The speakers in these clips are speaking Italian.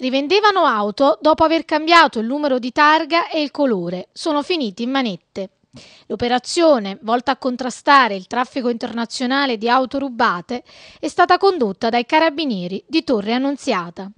Rivendevano auto dopo aver cambiato il numero di targa e il colore. Sono finiti in manette. L'operazione, volta a contrastare il traffico internazionale di auto rubate, è stata condotta dai carabinieri di Torre Annunziata.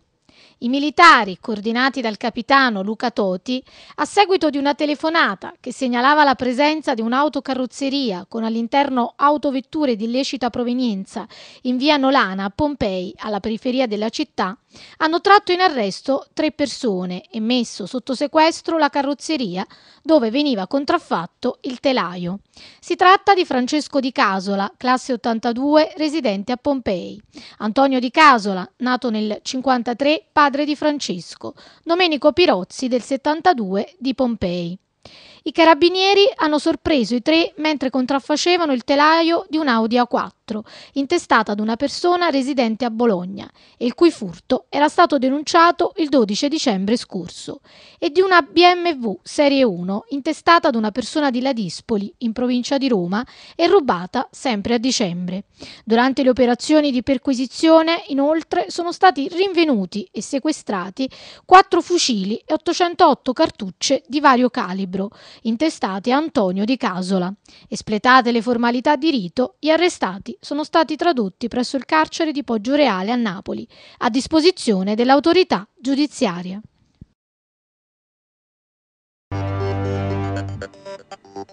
I militari, coordinati dal capitano Luca Toti, a seguito di una telefonata che segnalava la presenza di un'autocarrozzeria con all'interno autovetture di illecita provenienza in via Nolana a Pompei, alla periferia della città, hanno tratto in arresto tre persone e messo sotto sequestro la carrozzeria dove veniva contraffatto il telaio. Si tratta di Francesco Di Casola, classe 82, residente a Pompei, Antonio Di Casola, nato nel 1953, padre padre di Francesco, Domenico Pirozzi del 72 di Pompei. I carabinieri hanno sorpreso i tre mentre contraffacevano il telaio di un Audi A4 2004, intestata ad una persona residente a Bologna e il cui furto era stato denunciato il 12 dicembre scorso, e di una BMW Serie 1 intestata ad una persona di Ladispoli, in provincia di Roma, e rubata sempre a dicembre. Durante le operazioni di perquisizione, inoltre, sono stati rinvenuti e sequestrati quattro fucili e 808 cartucce di vario calibro, intestate a Antonio di Casola. Espletate le formalità di rito, gli arrestati sono stati tradotti presso il carcere di Poggioreale a Napoli, a disposizione dell'autorità giudiziaria.